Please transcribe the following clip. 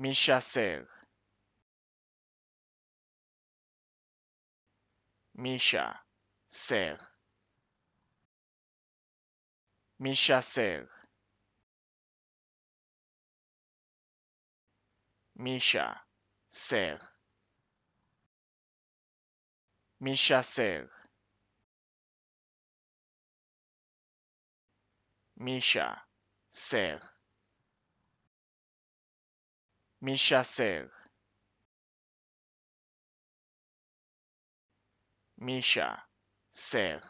Misha Ser. Misha Ser. Misha Ser. Misha Ser. Misha Ser me chaser. Misha, ser.